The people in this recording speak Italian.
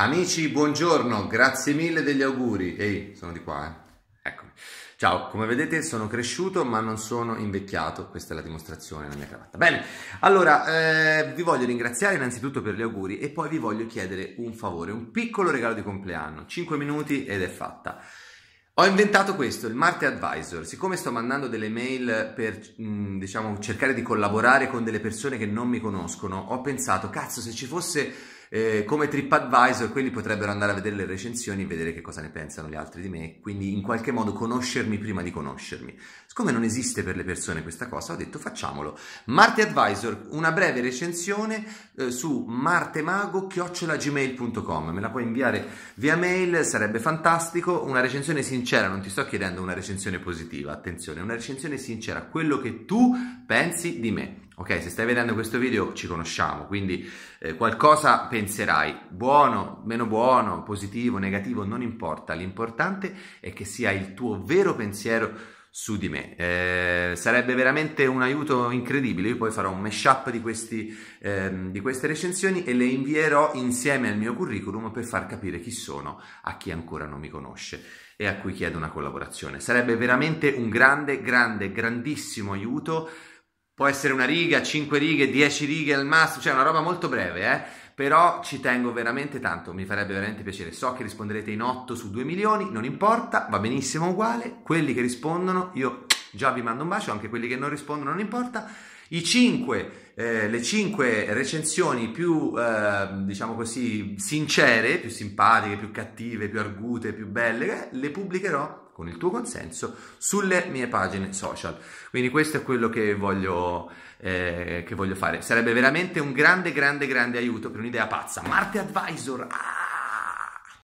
Amici, buongiorno, grazie mille degli auguri. Ehi, sono di qua, eh. Eccomi. Ciao, come vedete sono cresciuto ma non sono invecchiato, questa è la dimostrazione della mia cravatta. Bene, allora eh, vi voglio ringraziare innanzitutto per gli auguri e poi vi voglio chiedere un favore, un piccolo regalo di compleanno, 5 minuti ed è fatta. Ho inventato questo, il Marte Advisor. Siccome sto mandando delle mail per mm, diciamo, cercare di collaborare con delle persone che non mi conoscono, ho pensato, cazzo, se ci fosse eh, come TripAdvisor, quelli potrebbero andare a vedere le recensioni e vedere che cosa ne pensano gli altri di me, quindi in qualche modo conoscermi prima di conoscermi. Siccome non esiste per le persone questa cosa, ho detto facciamolo. Marte Advisor, una breve recensione eh, su martemago-gmail.com, me la puoi inviare via mail, sarebbe fantastico, una recensione sincera, non ti sto chiedendo una recensione positiva, attenzione, una recensione sincera, quello che tu pensi di me. Ok, se stai vedendo questo video ci conosciamo, quindi eh, qualcosa penserai, buono, meno buono, positivo, negativo, non importa, l'importante è che sia il tuo vero pensiero su di me. Eh, sarebbe veramente un aiuto incredibile. Io poi farò un mashup di, questi, ehm, di queste recensioni e le invierò insieme al mio curriculum per far capire chi sono a chi ancora non mi conosce e a cui chiedo una collaborazione. Sarebbe veramente un grande, grande, grandissimo aiuto può essere una riga, 5 righe, 10 righe al massimo, cioè una roba molto breve, eh? però ci tengo veramente tanto, mi farebbe veramente piacere. So che risponderete in 8 su 2 milioni, non importa, va benissimo uguale, quelli che rispondono io già vi mando un bacio, anche quelli che non rispondono non importa cinque, eh, le cinque recensioni più, eh, diciamo così, sincere, più simpatiche, più cattive, più argute, più belle, eh, le pubblicherò con il tuo consenso sulle mie pagine social. Quindi questo è quello che voglio, eh, che voglio fare. Sarebbe veramente un grande, grande, grande aiuto per un'idea pazza. Marte Advisor! Ah!